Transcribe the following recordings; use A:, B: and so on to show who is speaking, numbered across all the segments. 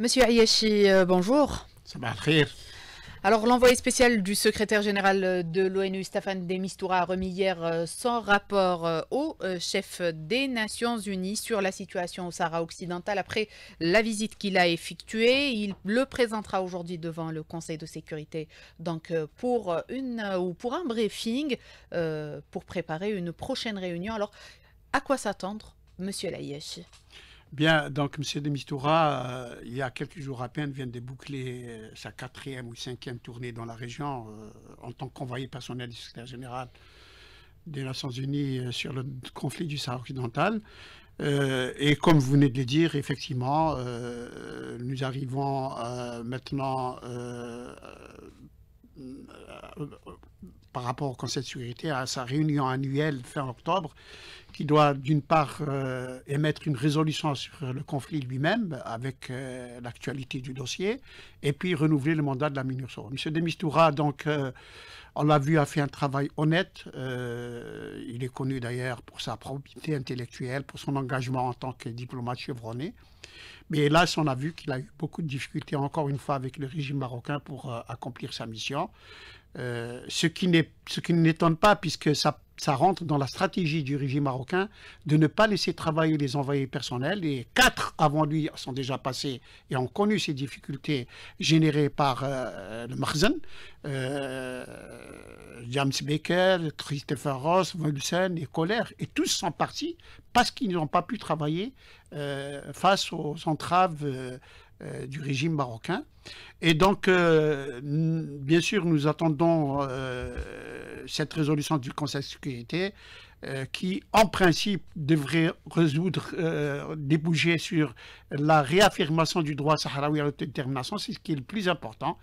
A: Monsieur Ayashi, euh, bonjour. Alors, l'envoyé spécial du secrétaire général euh, de l'ONU, Stéphane Demistoura, a remis hier euh, son rapport au chef des Nations Unies sur la situation au Sahara occidental. Après la visite qu'il a effectuée, il le présentera aujourd'hui devant le Conseil de sécurité donc pour, une, ou pour un briefing pour préparer une prochaine réunion. Alors, à quoi s'attendre, monsieur Laïesh
B: Bien, donc M. Demistura, euh, il y a quelques jours à peine, vient de boucler euh, sa quatrième ou cinquième tournée dans la région euh, en tant qu'envoyé personnel du secrétaire général des Nations Unies sur le conflit du Sahara occidental. et comme vous venez de le dire, effectivement, nous arrivons maintenant par rapport au Conseil de sécurité à sa réunion annuelle fin octobre, qui doit d'une part euh, émettre une résolution sur le conflit lui-même avec euh, l'actualité du dossier, et puis renouveler le mandat de la MINURSO. M. Demistoura, donc, euh, on l'a vu, a fait un travail honnête. il est connu d'ailleurs pour sa probité intellectuelle, pour son engagement en tant que diplomate chevronné. Mais hélas, on a vu qu'il a eu beaucoup de difficultés encore une fois avec le régime marocain pour accomplir sa mission. Euh, ce qui n'étonne pas puisque ça, rentre dans la stratégie du régime marocain de ne pas laisser travailler les envoyés personnels. Et quatre avant lui sont déjà passés et ont connu ces difficultés générées par euh, le Marzen. Euh, James Baker, Christopher Ross, Wilson et Colère Et tous sont partis parce qu'ils n'ont pas pu travailler face aux entraves euh, du régime marocain. Et donc, euh, bien sûr, nous attendons euh, cette résolution du Conseil de sécurité qui, en principe, devrait résoudre, déboucher sur la réaffirmation du droit sahraoui à l'autodétermination. C'est ce qui est le plus important.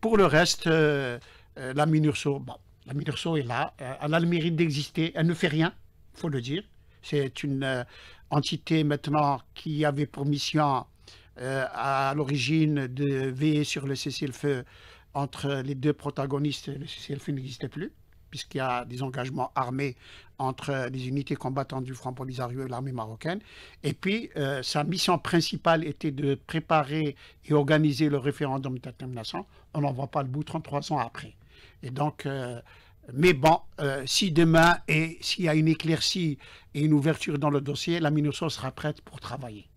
B: Pour le reste, la MINURSO, bon, la MINURSO est là. elle a le mérite d'exister. Elle ne fait rien, il faut le dire. C'est une entité maintenant qui avait pour mission euh, à l'origine de veiller sur le cessez-le-feu entre les deux protagonistes, le cessez-le-feu n'existait plus, puisqu'il y a des engagements armés entre les unités combattantes du Front Polisario et l'armée marocaine. Et puis, euh, sa mission principale était de préparer et organiser le référendum d'atternation. On n'en voit pas le bout 33 ans après. Et donc, euh, mais bon, si demain, et s'il y a une éclaircie et une ouverture dans le dossier, la MINUSO sera prête pour travailler.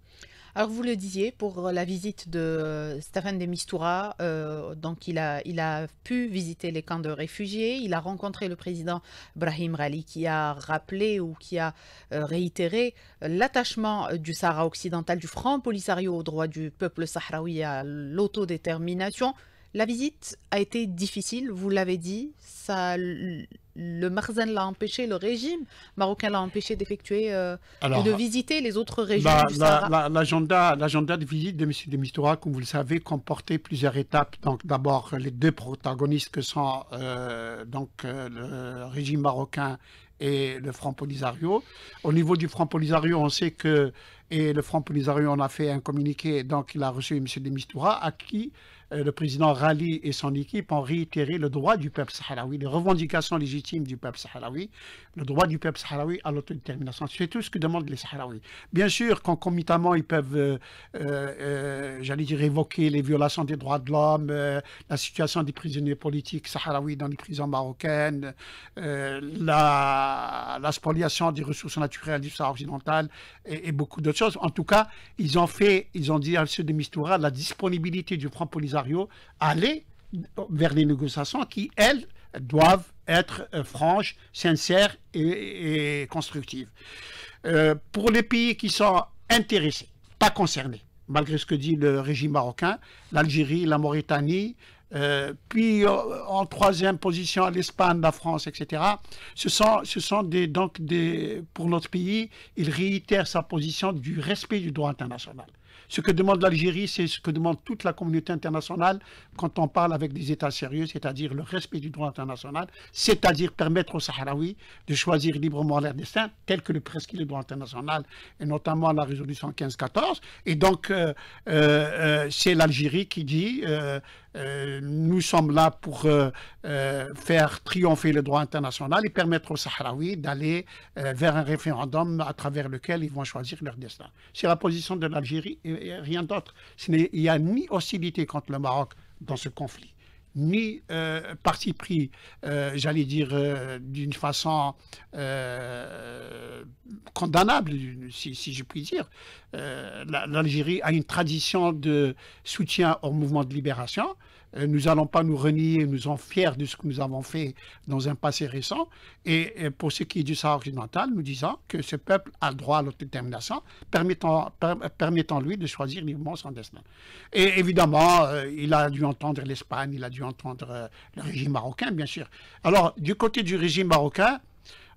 A: Alors vous le disiez pour la visite de euh, Stéphane de Mistura, euh, donc il a, il a pu visiter les camps de réfugiés, il a rencontré le président Brahim Rali qui a rappelé ou qui a euh, réitéré l'attachement du Sahara occidental, du Front Polisario au droit du peuple sahraoui à l'autodétermination. La visite a été difficile, vous l'avez dit. Ça, le Marzen l'a empêché, le régime marocain l'a empêché d'effectuer, euh,
B: et de visiter
A: les autres régions la,
B: L'agenda de visite de M. Demistura, comme vous le savez, comportait plusieurs étapes. Donc d'abord, les deux protagonistes que sont euh, donc, euh, le régime marocain et le Front Polisario. Au niveau du Front Polisario, on sait que et le Front Polisario en a fait un communiqué, donc il a reçu M. Demistura, à qui euh, le président Rally et son équipe ont réitéré le droit du peuple sahraoui, les revendications légitimes du peuple sahraoui, le droit du peuple sahraoui à l'autodétermination. C'est tout ce que demandent les sahraouis. Bien sûr, concomitamment, ils peuvent, euh, euh, j'allais dire, évoquer les violations des droits de l'homme, la situation des prisonniers politiques sahraouis dans les prisons marocaines, la, la, spoliation des ressources naturelles du Sahara occidental et, beaucoup d'autres choses. En tout cas, ils ont fait, ils ont dit à M. de la disponibilité du Front Polisario aller vers les négociations qui, elles, doivent être euh, franches, sincères et, constructives. Euh, pour les pays qui sont intéressés, pas concernés, malgré ce que dit le régime marocain, l'Algérie, la Mauritanie, euh, puis en troisième position l'Espagne, la France, etc. Ce sont, ce sont des, donc des, pour notre pays, il réitère sa position du respect du droit international. Ce que demande l'Algérie, c'est ce que demande toute la communauté internationale quand on parle avec des États sérieux, c'est-à-dire le respect du droit international, c'est-à-dire permettre aux Sahraouis de choisir librement leur destin, tel que le prescrit le droit international, et notamment la résolution 1514. Et donc, euh, euh, euh, c'est l'Algérie qui dit euh, nous sommes là pour euh, euh, faire triompher le droit international et permettre aux Sahraouis d'aller vers un référendum à travers lequel ils vont choisir leur destin. C'est la position de l'Algérie et rien d'autre. Il n'y a ni hostilité contre le Maroc dans ce conflit ni euh, parti pris, euh, j'allais dire, euh, d'une façon condamnable, si, si, je puis dire. L'Algérie a une tradition de soutien au mouvement de libération. Euh, nous n'allons pas nous renier, nous sommes fiers de ce que nous avons fait dans un passé récent. Et, pour ce qui est du Sahara occidental, nous disons que ce peuple a droit à l'autodétermination, permettant, permettant lui de choisir librement son destin. Et évidemment, euh, il a dû entendre l'Espagne, il a dû entendre euh, le régime marocain, bien sûr. Alors, du côté du régime marocain,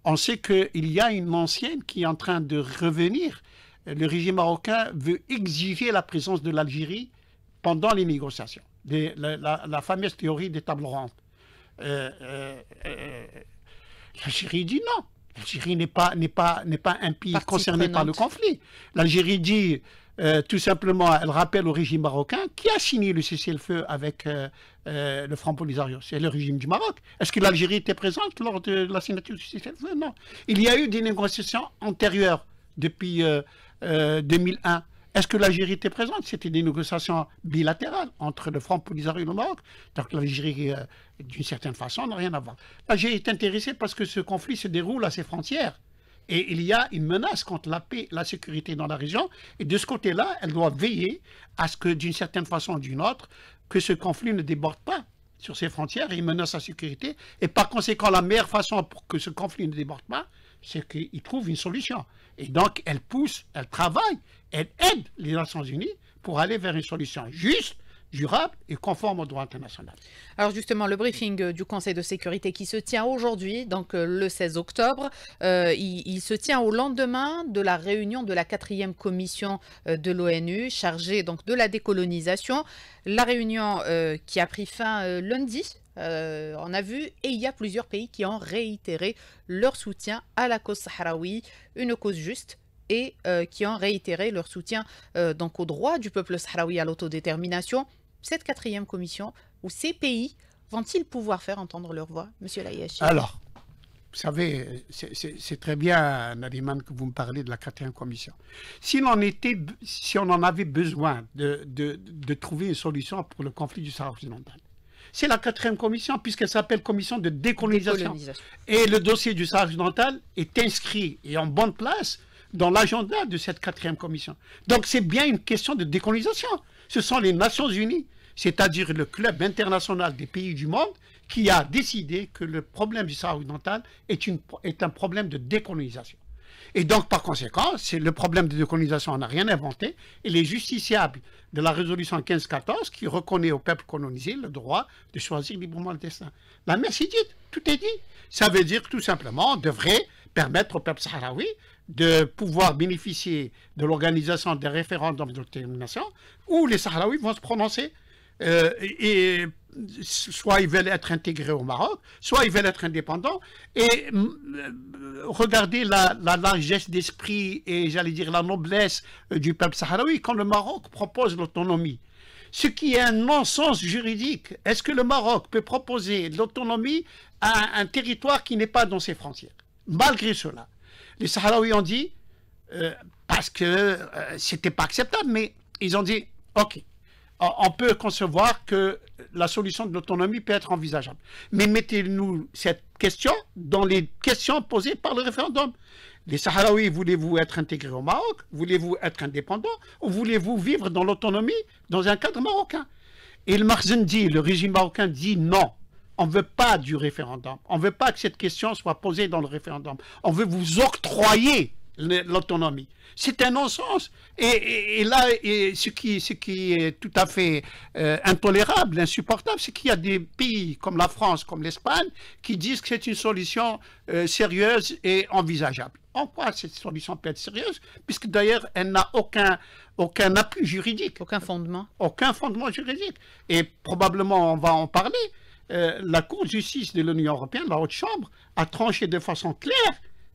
B: on sait qu'il y a une ancienne qui est en train de revenir. Le régime marocain veut exiger la présence de l'Algérie pendant les négociations de la, fameuse théorie des tables rondes. Euh, euh, euh, L'Algérie dit non. L'Algérie n'est pas, pas, pas un pays concerné par le conflit. L'Algérie dit tout simplement, elle rappelle au régime marocain qui a signé le cessez-le-feu avec le Front Polisario. C'est le régime du Maroc. Est-ce que l'Algérie était présente lors de la signature du cessez-le-feu Non. Il y a eu des négociations antérieures depuis 2001 est-ce que l'Algérie était présente C'était des négociations bilatérales entre le Front Polisario et le Maroc. Donc l'Algérie, euh, d'une certaine façon, n'a rien à voir. L'Algérie est intéressée parce que ce conflit se déroule à ses frontières. Et il y a une menace contre la paix, la sécurité dans la région. Et de ce côté-là, elle doit veiller à ce que, d'une certaine façon ou d'une autre, que ce conflit ne déborde pas sur ses frontières et menace sa sécurité. Et par conséquent, la meilleure façon pour que ce conflit ne déborde pas, c'est qu'ils trouvent une solution. Et donc, elle pousse, elle travaille, elle aide les Nations Unies pour aller vers une solution juste durable et conforme au droit international. Alors justement, le briefing euh, du Conseil
A: de sécurité qui se tient aujourd'hui, donc euh, le 16 octobre, euh, il, se tient au lendemain de la réunion de la quatrième commission de l'ONU chargée donc de la décolonisation. La réunion qui a pris fin lundi euh, on a vu, et il y a plusieurs pays qui ont réitéré leur soutien à la cause sahraoui, une cause juste, et euh, qui ont réitéré leur soutien euh, donc au droit du peuple sahraoui à l'autodétermination. Cette quatrième commission, ou ces pays, vont-ils pouvoir faire entendre leur voix, Monsieur Laïachi Alors,
B: vous savez, c'est très bien, Nadiman, que vous me parlez de la quatrième commission. Si on, en avait besoin de, de trouver une solution pour le conflit du Sahara occidental, c'est la quatrième commission, puisqu'elle s'appelle commission de décolonisation. Et le dossier du Sahara occidental est inscrit et en bonne place dans l'agenda de cette quatrième commission. Donc c'est bien une question de décolonisation. Ce sont les Nations Unies, c'est-à-dire le club international des pays du monde, qui a décidé que le problème du Sahara occidental est un problème de décolonisation. Et donc, par conséquent, c'est le problème de décolonisation, on n'a rien inventé. Et les justiciables de la résolution 1514 qui reconnaît au peuple colonisé le droit de choisir librement le destin. La merci est dite, tout est dit. Ça veut dire tout simplement, on devrait permettre au peuple sahraoui de pouvoir bénéficier de l'organisation des référendums d'autodétermination où les sahraouis vont se prononcer. Euh, et soit ils veulent être intégrés au Maroc, soit ils veulent être indépendants. Et mm, euh, regardez la, largesse d'esprit et j'allais dire la noblesse euh, du peuple sahraoui quand le Maroc propose l'autonomie. Ce qui est un non-sens juridique. Est-ce que le Maroc peut proposer l'autonomie à un territoire qui n'est pas dans ses frontières Malgré cela, les Sahraouis ont dit, euh, parce que ce c'était pas acceptable, mais ils ont dit, ok, on peut concevoir que la solution de l'autonomie peut être envisageable. Mais mettez-nous cette question dans les questions posées par le référendum. Les Sahraouis, voulez-vous être intégrés au Maroc Voulez-vous être indépendants Ou voulez-vous vivre dans l'autonomie dans un cadre marocain Et le Marzen dit, le régime marocain dit non. On ne veut pas du référendum. On ne veut pas que cette question soit posée dans le référendum. On veut vous octroyer l'autonomie. C'est un non-sens. Et, là, ce, qui, est tout à fait euh, intolérable, insupportable, c'est qu'il y a des pays comme la France, comme l'Espagne, qui disent que c'est une solution euh, sérieuse et envisageable. En quoi cette solution peut être sérieuse Puisque d'ailleurs, elle n'a aucun, aucun appui juridique. Aucun fondement. Aucun fondement juridique. Et probablement, on va en parler. Euh, la Cour de justice de l'Union européenne, la Haute Chambre, a tranché de façon claire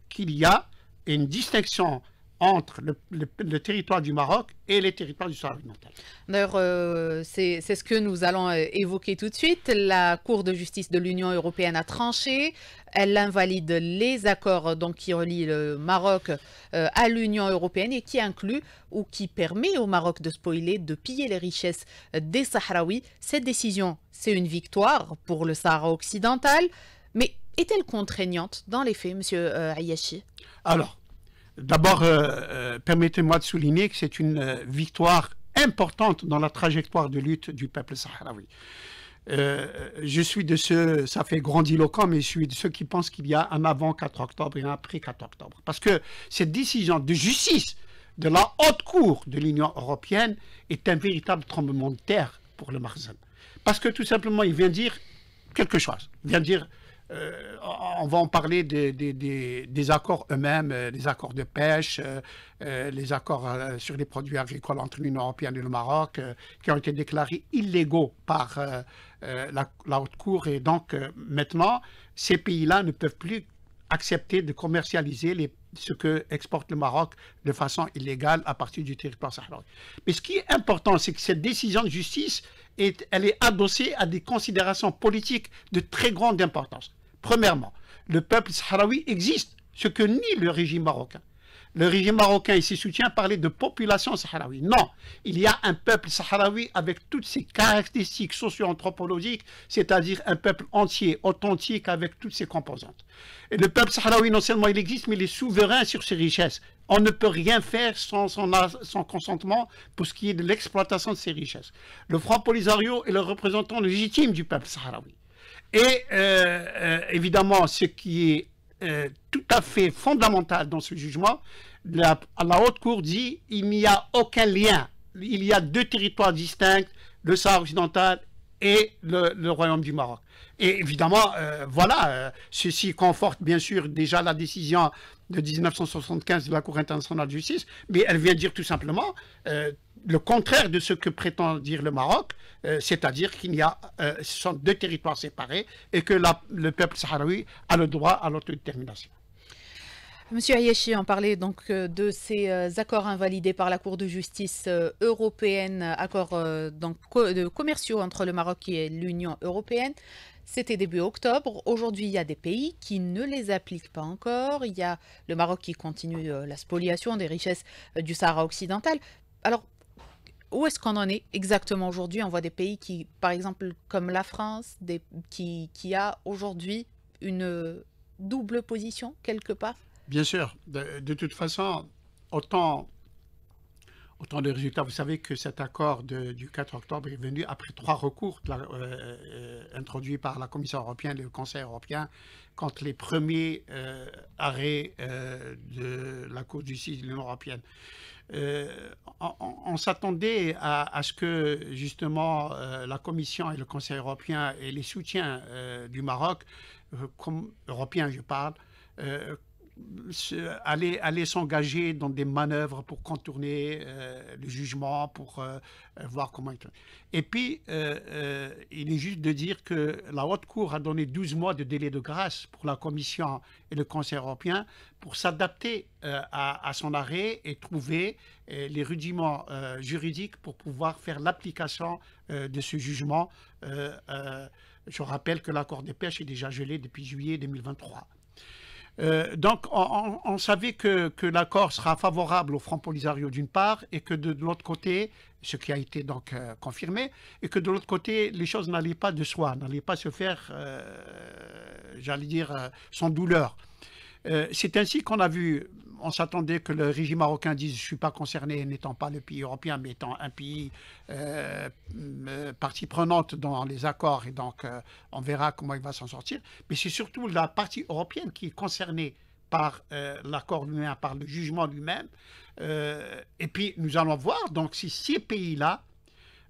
B: qu'il y a une distinction entre le, territoire du Maroc et les territoires du Sahara occidental. D'ailleurs,
A: euh, c'est ce que nous allons euh, évoquer tout de suite. La Cour de justice de l'Union européenne a tranché. Elle invalide les accords donc, qui relient le Maroc euh, à l'Union européenne et qui inclut ou qui permet au Maroc de spoiler, de piller les richesses des Sahraouis. Cette décision, c'est une victoire pour le Sahara occidental. Mais est-elle contraignante dans les faits, Monsieur euh, Ayashi
B: Alors, d'abord, euh, euh, permettez-moi de souligner que c'est une victoire importante dans la trajectoire de lutte du peuple sahraoui. je suis de ceux, ça fait grandiloquent, mais je suis de ceux qui pensent qu'il y a un avant 4 octobre et un après 4 octobre. Parce que cette décision de justice de la haute cour de l'Union européenne est un véritable tremblement de terre pour le Marzan. Parce que tout simplement, il vient dire quelque chose. Il vient dire, on va en parler des, accords eux-mêmes, euh, les accords de pêche, euh, euh, les accords sur les produits agricoles entre l'Union européenne et le Maroc, qui ont été déclarés illégaux par la, Haute Cour. Et donc, maintenant, ces pays-là ne peuvent plus accepter de commercialiser ce que exporte le Maroc de façon illégale à partir du territoire sahraoui. Mais ce qui est important, c'est que cette décision de justice, elle est adossée à des considérations politiques de très grande importance. Premièrement, le peuple sahraoui existe, ce que nie le régime marocain. Le régime marocain et ses soutiens parlaient de population sahraoui. Non, il y a un peuple sahraoui avec toutes ses caractéristiques socio-anthropologiques, c'est-à-dire un peuple entier, authentique, avec toutes ses composantes. Et le peuple sahraoui, non seulement il existe, mais il est souverain sur ses richesses. On ne peut rien faire sans son, consentement pour ce qui est de l'exploitation de ses richesses. Le Front Polisario est le représentant légitime du peuple sahraoui. Et euh, euh, évidemment, ce qui est euh, tout à fait fondamental dans ce jugement. La, la haute cour dit il n'y a aucun lien. Il y a deux territoires distincts, le Sahara occidental et le, royaume du Maroc. Et évidemment, voilà, ceci conforte bien sûr déjà la décision de 1975 de la Cour internationale de justice, mais elle vient dire tout simplement le contraire de ce que prétend dire le Maroc, euh, c'est-à-dire qu'il y a, euh, sont deux territoires séparés et que le peuple sahraoui a le droit à l'autodétermination.
A: Monsieur Ayeshi, en parlait donc euh, de ces accords invalidés par la Cour de justice européenne, accords donc commerciaux entre le Maroc et l'Union européenne. C'était début octobre. Aujourd'hui, il y a des pays qui ne les appliquent pas encore. Il y a le Maroc qui continue la spoliation des richesses du Sahara occidental. Alors, où est-ce qu'on en est exactement aujourd'hui On voit des pays qui, par exemple, comme la France, qui, a aujourd'hui une double position quelque part
B: Bien sûr. De, toute façon, autant, autant de résultats. Vous savez que cet accord du 4 octobre est venu après trois recours euh, euh, introduits par la Commission européenne et le Conseil européen contre les premiers euh, arrêts de la Cour du justice de l'Union européenne. Euh, on, s'attendait à, ce que justement euh, la Commission et le Conseil européen et les soutiens euh, du Maroc, comme, européen je parle, aller, aller s'engager dans des manœuvres pour contourner euh, le jugement, pour euh, euh, voir comment. Et puis, il est juste de dire que la Haute Cour a donné 12 mois de délai de grâce pour la Commission et le Conseil européen pour s'adapter à, à, son arrêt et trouver les rudiments juridiques pour pouvoir faire l'application de ce jugement. je rappelle que l'accord des pêches est déjà gelé depuis juillet 2023. Euh, donc, on, savait que, l'accord sera favorable au Front Polisario d'une part, et que de, l'autre côté, ce qui a été donc euh, confirmé, et que de l'autre côté, les choses n'allaient pas de soi, n'allaient pas se faire, euh, j'allais dire, sans douleur. C'est ainsi qu'on a vu on s'attendait que le régime marocain dise « je ne suis pas concerné » n'étant pas le pays européen, mais étant un pays euh, euh, partie prenante dans les accords. Et donc, euh, on verra comment il va s'en sortir. Mais c'est surtout la partie européenne qui est concernée par l'accord lui-même, par le jugement lui-même. et puis, nous allons voir donc si ces pays-là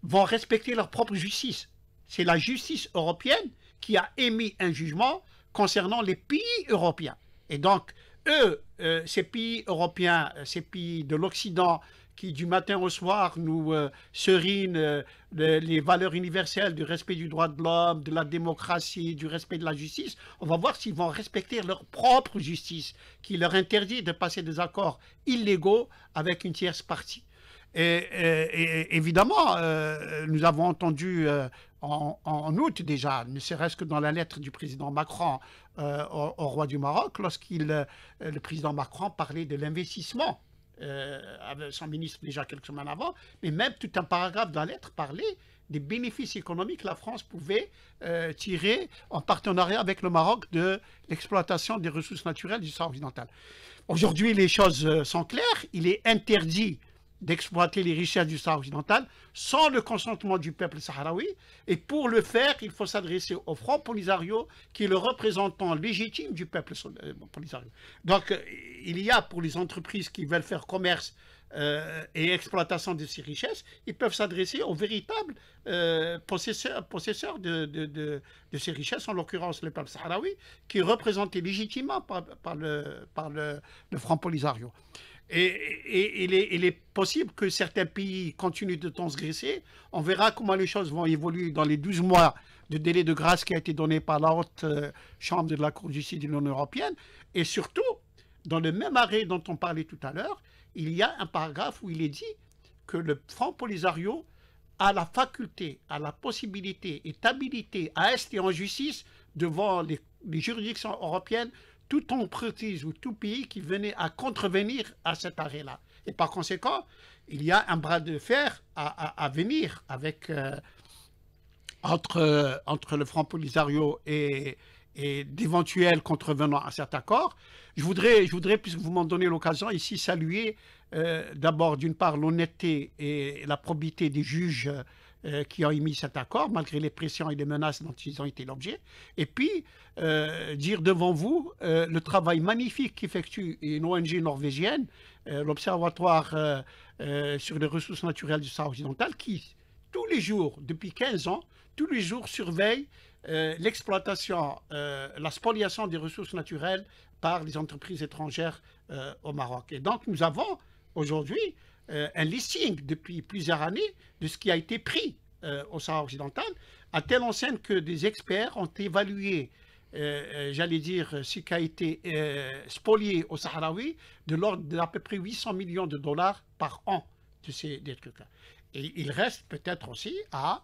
B: vont respecter leur propre justice. C'est la justice européenne qui a émis un jugement concernant les pays européens. Et donc, eux, euh, ces pays européens, euh, ces pays de l'Occident, qui du matin au soir nous euh, serinent les, valeurs universelles du respect du droit de l'homme, de la démocratie, du respect de la justice, on va voir s'ils vont respecter leur propre justice, qui leur interdit de passer des accords illégaux avec une tierce partie. Et, évidemment, euh, nous avons entendu euh, en, août déjà, ne serait-ce que dans la lettre du président Macron euh, au, roi du Maroc, lorsqu'il, le président Macron parlait de l'investissement. avec son ministre déjà quelques semaines avant, mais même tout un paragraphe dans la lettre parlait des bénéfices économiques que la France pouvait tirer en partenariat avec le Maroc de l'exploitation des ressources naturelles du Sahara occidental. Aujourd'hui, les choses sont claires. Il est interdit d'exploiter les richesses du Sahara occidental sans le consentement du peuple sahraoui. Et pour le faire, il faut s'adresser au Front Polisario, qui est le représentant légitime du peuple euh, Polisario. Donc, euh, il y a pour les entreprises qui veulent faire commerce euh, et exploitation de ces richesses, ils peuvent s'adresser aux véritables euh, possesseurs, de, de, ces richesses, en l'occurrence le peuple sahraoui, qui est représenté légitimement par, le, par le, le Front Polisario. Et, il, est, possible que certains pays continuent de transgresser. On verra comment les choses vont évoluer dans les 12 mois de délai de grâce qui a été donné par la haute euh, chambre de la Cour de justice de l'Union européenne. Et surtout, dans le même arrêt dont on parlait tout à l'heure, il y a un paragraphe où il est dit que le Front Polisario a la faculté, a la possibilité, est habilité à rester en justice devant les juridictions européennes toute entreprise ou tout pays qui venait à contrevenir à cet arrêt-là. Et par conséquent, il y a un bras de fer à, à, venir avec, euh, entre, euh, entre le Front Polisario et, et d'éventuels contrevenants à cet accord. Je voudrais, je voudrais puisque vous m'en donnez l'occasion, ici saluer euh, d'abord, d'une part, l'honnêteté et la probité des juges euh, qui ont émis cet accord, malgré les pressions et les menaces dont ils ont été l'objet, et puis euh, dire devant vous euh, le travail magnifique qu'effectue une ONG norvégienne, l'Observatoire sur les ressources naturelles du Sahara occidental, qui, tous les jours, depuis 15 ans, tous les jours surveille l'exploitation, la spoliation des ressources naturelles par les entreprises étrangères au Maroc. Et donc nous avons aujourd'hui euh, un listing depuis plusieurs années de ce qui a été pris euh, au Sahara occidental, à telle enceinte que des experts ont évalué euh, j'allais dire, ce qui a été spolié au Sahraoui, de l'ordre d'à peu près 800 millions de dollars par an de ces trucs -là. Et il reste peut-être aussi à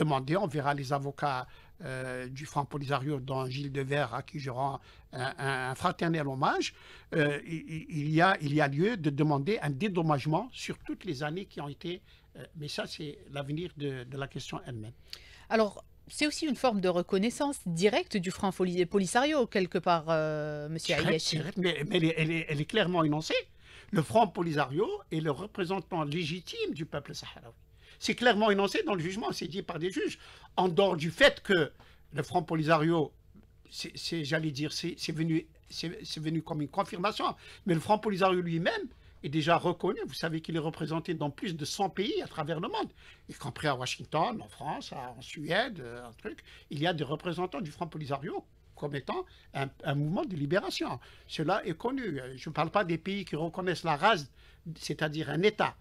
B: demander, on verra les avocats euh, du Front Polisario, dont Gilles Devers, à qui je rends un, fraternel hommage, euh, il, y a, il y a lieu de demander un dédommagement sur toutes les années qui ont été. Euh, mais ça, c'est l'avenir de, la question elle-même.
A: Alors, c'est aussi une forme de reconnaissance directe du franc Polisario,
B: quelque part, Monsieur Ayachi. Mais, mais elle, est, clairement énoncée. Le franc Polisario est le représentant légitime du peuple sahraoui. C'est clairement énoncé dans le jugement, c'est dit par des juges. En dehors du fait que le Front Polisario, c'est, j'allais dire, c'est, venu, venu comme une confirmation, mais le Front Polisario lui-même est déjà reconnu. Vous savez qu'il est représenté dans plus de 100 pays à travers le monde, y compris à Washington, en France, en Suède, euh, un truc. Il y a des représentants du Front Polisario comme étant un, mouvement de libération. Cela est connu. Je ne parle pas des pays qui reconnaissent la race, c'est-à-dire un État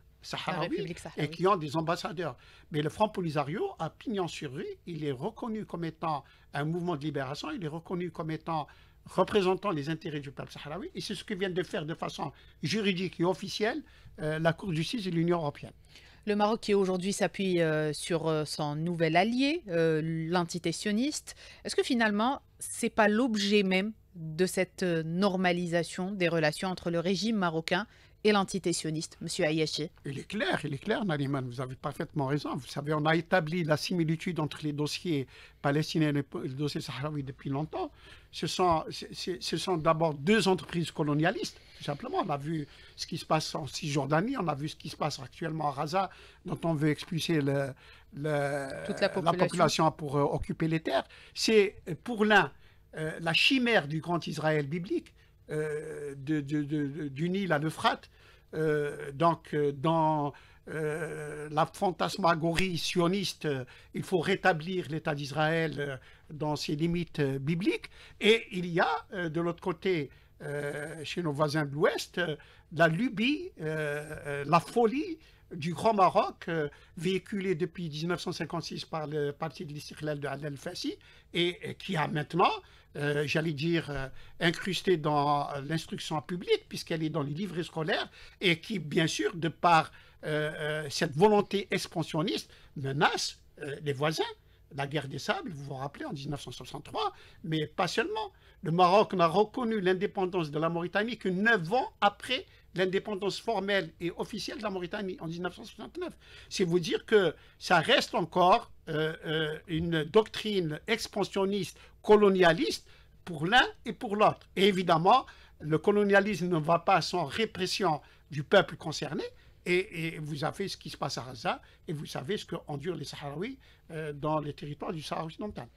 B: et qui ont des ambassadeurs. Mais le Front Polisario, a pignon sur rue il est reconnu comme étant un mouvement de libération, il est reconnu comme étant représentant les intérêts du peuple sahraoui. Et c'est ce que viennent de faire de façon juridique et officielle euh, la Cour de justice et l'Union européenne. Le Maroc qui aujourd'hui
A: s'appuie euh, sur euh, son nouvel allié, euh, l'entité est-ce que finalement, ce n'est pas l'objet même de cette euh, normalisation des relations entre le régime marocain et l'entité sioniste, M.
B: Ayaché Il est clair, il est clair, Nariman, vous avez parfaitement raison. Vous savez, on a établi la similitude entre les dossiers palestiniens et le dossier sahraoui depuis longtemps. Ce sont, ce sont d'abord deux entreprises colonialistes, tout simplement. On a vu ce qui se passe en Cisjordanie, on a vu ce qui se passe actuellement à Gaza, dont on veut expulser le, la, population. la pour euh, occuper les terres. C'est pour l'un euh, la chimère du grand Israël biblique, euh, du Nil à l'Euphrate, euh, donc dans la fantasmagorie sioniste, il faut rétablir l'État d'Israël dans ses limites bibliques, et il y a de l'autre côté, chez nos voisins de l'Ouest, la lubie, la folie, du Grand Maroc, euh, véhiculé depuis 1956 par le parti de l'Istiklal de Adel Fassi, et, euh, qui a maintenant, euh, j'allais dire, incrusté dans l'instruction publique, puisqu'elle est dans les livres scolaires, et qui, bien sûr, de par cette volonté expansionniste, menace les voisins. La guerre des sables, vous vous rappelez, en 1963, mais pas seulement. Le Maroc n'a reconnu l'indépendance de la Mauritanie que neuf ans après l'indépendance formelle et officielle de la Mauritanie en 1969. C'est vous dire que ça reste encore euh, euh, une doctrine expansionniste, colonialiste pour l'un et pour l'autre. Et évidemment, le colonialisme ne va pas sans répression du peuple concerné. Et, vous avez ce qui se passe à Gaza et vous savez ce qu'endurent les Sahraouis euh, dans les territoires du Sahara occidental.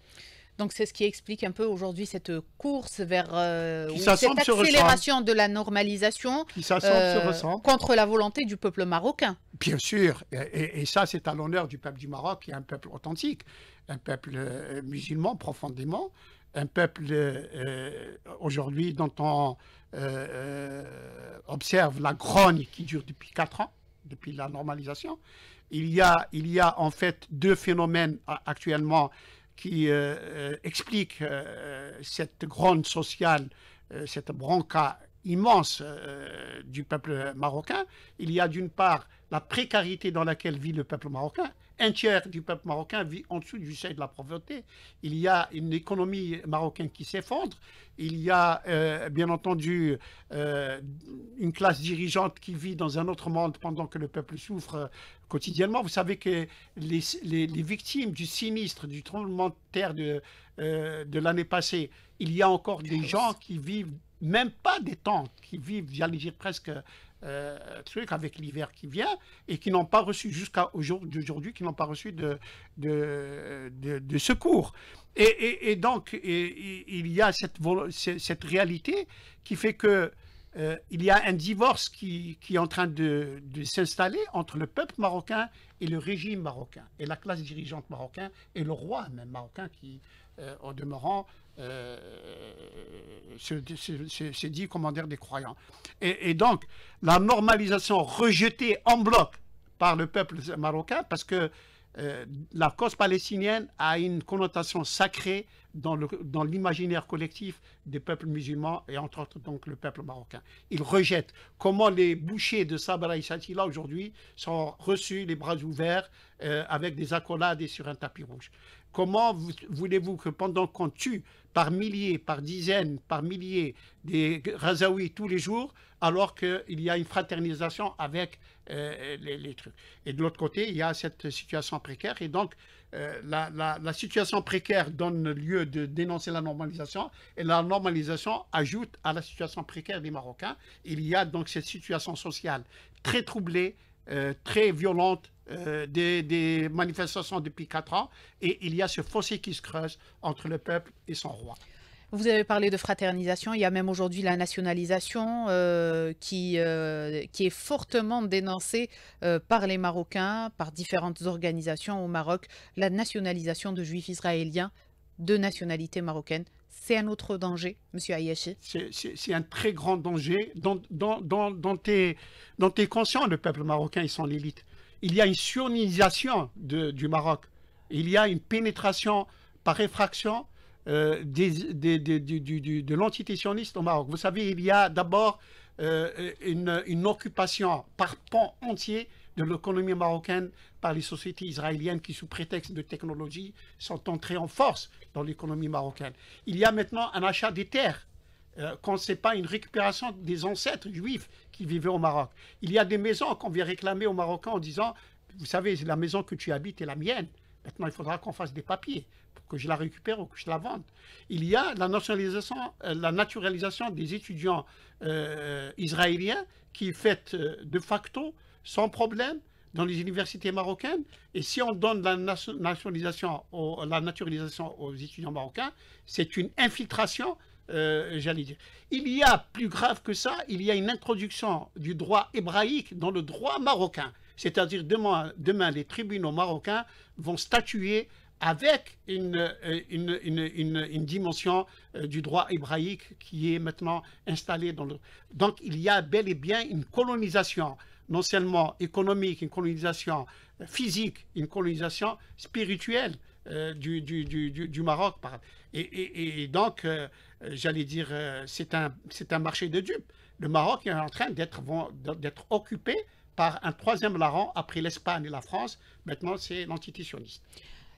B: Donc c'est ce qui
A: explique un peu aujourd'hui cette course vers euh, cette accélération de la normalisation
B: euh, contre la volonté du peuple marocain. Bien sûr, et, ça c'est à l'honneur du peuple du Maroc, qui est un peuple authentique, un peuple euh, musulman profondément, un peuple aujourd'hui dont on observe la grogne qui dure depuis 4 ans, depuis la normalisation. Il y a, il y a en fait deux phénomènes actuellement qui euh, euh, explique euh, cette grande sociale, cette bronca immense du peuple marocain. Il y a d'une part la précarité dans laquelle vit le peuple marocain, un tiers du peuple marocain vit en dessous du seuil de la pauvreté. Il y a une économie marocaine qui s'effondre. Il y a, euh, bien entendu, euh, une classe dirigeante qui vit dans un autre monde pendant que le peuple souffre euh, quotidiennement. Vous savez que les, victimes du sinistre, du tremblement de terre de, de l'année passée, il y a encore des gens qui vivent, même pas des temps, qui vivent, j'allais dire presque euh, truc avec l'hiver qui vient et qui n'ont pas reçu jusqu'à aujourd'hui, qui n'ont pas reçu de, de, secours. Et, donc, il y a cette, réalité qui fait que euh, il y a un divorce qui, est en train de, s'installer entre le peuple marocain et le régime marocain, et la classe dirigeante marocaine, et le roi même marocain qui, en euh, demeurant, euh, C'est dit commandeur des croyants. et, donc, la normalisation rejetée en bloc par le peuple marocain, parce que euh, la cause palestinienne a une connotation sacrée dans l'imaginaire collectif des peuples musulmans et entre autres donc le peuple marocain. Ils rejettent comment les bouchers de Sabra et Shatila aujourd'hui sont reçus les bras ouverts euh, avec des accolades et sur un tapis rouge. Comment voulez-vous que pendant qu'on tue par milliers, par dizaines, par milliers des Razaouis tous les jours, alors qu'il y a une fraternisation avec euh, euh, les, trucs. Et de l'autre côté, il y a cette situation précaire. Et donc, euh, la, situation précaire donne lieu de dénoncer la normalisation. Et la normalisation ajoute à la situation précaire des Marocains. Il y a donc cette situation sociale très troublée, très violente, des, manifestations depuis quatre ans et il y a ce fossé qui se creuse entre le peuple et son roi.
A: Vous avez parlé de fraternisation, il y a même aujourd'hui la nationalisation euh, qui, euh, qui est fortement dénoncée euh, par les Marocains, par différentes organisations au Maroc, la nationalisation de juifs israéliens de nationalité marocaine. C'est un autre danger, Monsieur Ayashi C'est
B: un très grand danger dont, dont, dont, est, conscient le peuple marocain et son élite. Il y a une sionisation de, du Maroc. Il y a une pénétration par effraction euh, des, des, des, du, de l'entité sioniste au Maroc. Vous savez, il y a d'abord euh, une, occupation par pan entier de l'économie marocaine par les sociétés israéliennes qui, sous prétexte de technologie, sont entrées en force dans l'économie marocaine. Il y a maintenant un achat des terres qu'on euh, quand ce pas une récupération des ancêtres juifs qui vivaient au Maroc. Il y a des maisons qu'on vient réclamer aux Marocains en disant, vous savez, la maison que tu habites est la mienne. Maintenant, il faudra qu'on fasse des papiers que je la récupère ou que je la vende. Il y a la nationalisation, euh, la naturalisation des étudiants euh, israéliens qui est faite euh, de facto, sans problème, dans les universités marocaines. Et si on donne la nationalisation, la naturalisation aux étudiants marocains, c'est une infiltration, j'allais dire. Il y a plus grave que ça, il y a une introduction du droit hébraïque dans le droit marocain. C'est-à-dire demain, demain, les tribunaux marocains vont statuer avec une, euh, dimension euh, du droit hébraïque qui est maintenant installée. Dans le... Donc il y a bel et bien une colonisation, non seulement économique, une colonisation euh, physique, une colonisation spirituelle du, du, du, du, Maroc. Et, et, et donc, j'allais dire, c'est un, un marché de dupes. Le Maroc est en train d'être occupé par un troisième larron après l'Espagne et la France. Maintenant, c'est l'entité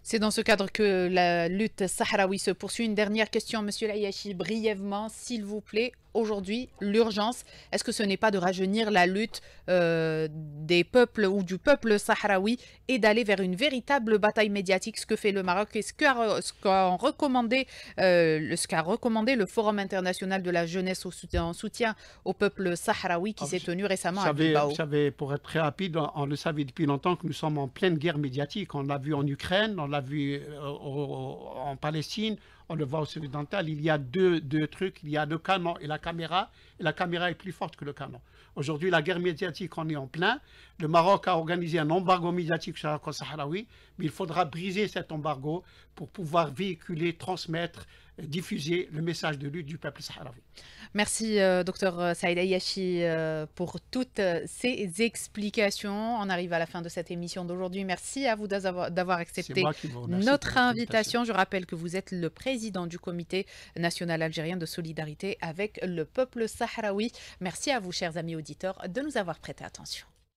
A: c'est dans ce cadre que la lutte sahraoui se poursuit. Une dernière question, Monsieur Layachi, brièvement, s'il vous plaît aujourd'hui l'urgence Est-ce que ce n'est pas de rajeunir la lutte euh, des peuples ou du peuple sahraoui et d'aller vers une véritable bataille médiatique, ce que fait le Maroc et ce qu'a euh, recommandé, le Forum international de la jeunesse au soutien, en soutien au peuple sahraoui qui ah, s'est tenu récemment à Bilbao Vous
B: savez, pour être très rapide, on, le savait depuis longtemps que nous sommes en pleine guerre médiatique. On l'a vu en Ukraine, on l'a vu euh, en Palestine, on le voit aussi occidental, il y a deux, deux trucs, il y a le canon et la caméra, et la caméra est plus forte que le canon. Aujourd'hui, la guerre médiatique, on est en plein. Le Maroc a organisé un embargo médiatique sur la Côte-Sahara, Sahraoui, mais il faudra briser cet embargo pour pouvoir véhiculer, transmettre diffuser le message de lutte du peuple sahraoui.
A: Merci, euh, docteur euh, Saïda Ayashi, euh, pour toutes ces explications. On arrive à la fin de cette émission d'aujourd'hui. Merci à vous d'avoir accepté notre invitation. Je rappelle que vous êtes le président du Comité national algérien de solidarité avec le peuple sahraoui. Merci à vous, chers amis auditeurs, de nous avoir prêté attention.